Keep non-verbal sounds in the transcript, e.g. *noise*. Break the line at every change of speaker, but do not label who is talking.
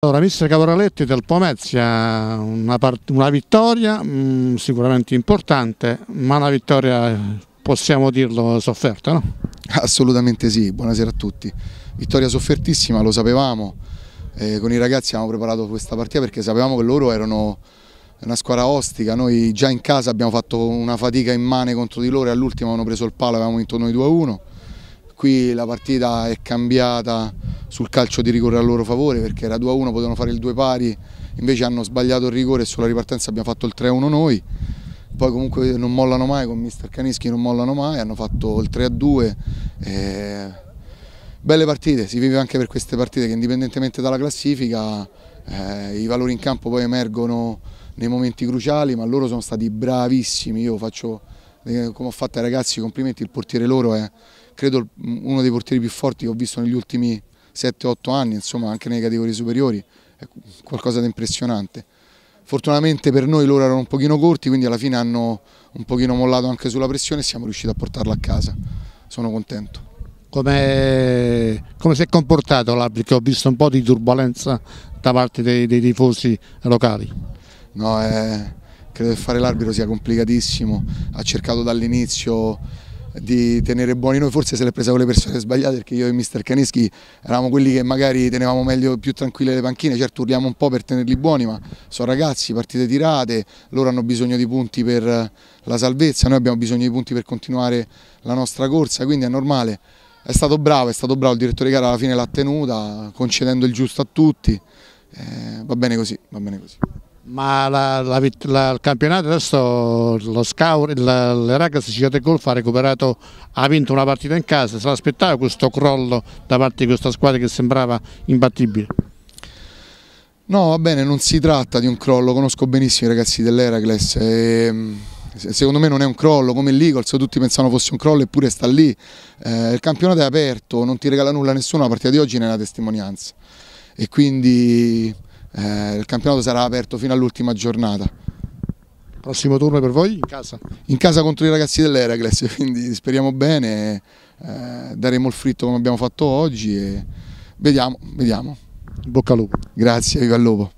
Allora, mister Cavoraletti del Pomezia, una, una vittoria mh, mm, sicuramente importante, ma una vittoria, possiamo dirlo, sofferta, no?
Assolutamente sì, buonasera a tutti. Vittoria soffertissima, lo sapevamo, eh, con i ragazzi abbiamo preparato questa partita perché sapevamo che loro erano una squadra ostica, noi già in casa abbiamo fatto una fatica immane contro di loro e all'ultimo hanno preso il palo, avevamo vinto noi 2-1, qui la partita è cambiata sul calcio di rigore a loro favore perché era 2-1, potevano fare il 2 pari, invece hanno sbagliato il rigore e sulla ripartenza abbiamo fatto il 3-1 noi. Poi comunque non mollano mai, con mister Canischi non mollano mai, hanno fatto il 3-2. E... Eh, belle partite, si vive anche per queste partite che indipendentemente dalla classifica eh, i valori in campo poi emergono nei momenti cruciali, ma loro sono stati bravissimi, io faccio eh, come ho fatto ai ragazzi complimenti, il portiere loro è credo uno dei portieri più forti che ho visto negli ultimi 7-8 anni, insomma anche nelle categorie superiori, è qualcosa di impressionante. Fortunatamente per noi loro erano un pochino corti, quindi alla fine hanno un pochino mollato anche sulla pressione e siamo riusciti a portarla a casa. Sono contento.
Come, come si è comportato l'arbitro? Ho visto un po' di turbolenza da parte dei, dei tifosi locali.
No, eh,
credo che fare l'arbitro sia
complicatissimo. Ha cercato dall'inizio di tenere buoni noi, forse se l'è presa con le persone sbagliate perché io e mister Caneschi eravamo quelli che magari tenevamo meglio, più tranquille le panchine, certo urliamo un po' per tenerli buoni ma sono ragazzi, partite tirate, loro hanno bisogno di punti per la salvezza, noi abbiamo bisogno di punti per continuare la nostra corsa, quindi è normale. È stato bravo, è stato bravo, il direttore gara alla fine l'ha tenuta, concedendo il giusto a tutti, eh, va bene così, va bene così.
Ma la, la, la, il campionato adesso lo Scauri, l'Eragas Citate Golf ha recuperato, ha vinto una partita in casa, se l'aspettava questo crollo da parte di questa squadra che sembrava imbattibile?
No, va bene, non si tratta di un crollo, conosco benissimo i ragazzi dell'Eracles, mm, secondo me non è un crollo, come l'Eagles, tutti pensavano fosse un crollo eppure sta lì, eh, il campionato è aperto, non ti regala nulla a nessuno, la partita di oggi ne è una testimonianza e quindi eh, il campionato sarà aperto fino all'ultima giornata. Prossimo turno per voi in casa? In casa contro i ragazzi dell'Eracles, *laughs* quindi speriamo bene, eh, daremo il fritto come abbiamo fatto oggi e vediamo, vediamo. Bocca al lupo. Grazie, viva il lupo.